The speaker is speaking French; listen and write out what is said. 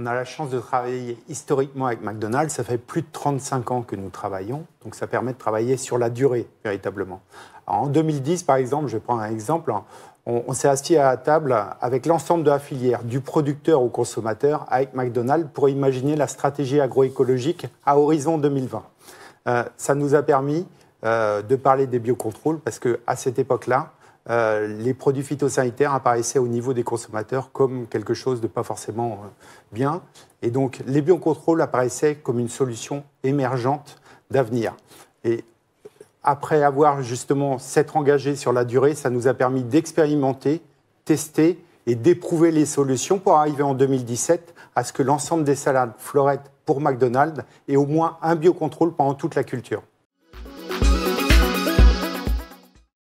on a la chance de travailler historiquement avec McDonald's. Ça fait plus de 35 ans que nous travaillons, donc ça permet de travailler sur la durée, véritablement. en 2010, par exemple, je vais prendre un exemple, hein. on, s'est assis à la table avec l'ensemble de la filière, du producteur au consommateur, avec McDonald's, pour imaginer la stratégie agroécologique à horizon 2020. Euh, ça nous a permis euh, de parler des biocontrôles, parce qu'à cette époque-là, euh, les produits phytosanitaires apparaissaient au niveau des consommateurs comme quelque chose de pas forcément euh, bien. Et donc les biocontrôles apparaissaient comme une solution émergente d'avenir. Et après avoir justement s'être engagé sur la durée, ça nous a permis d'expérimenter, tester et d'éprouver les solutions pour arriver en 2017 à ce que l'ensemble des salades florettes pour McDonald's ait au moins un biocontrôle pendant toute la culture.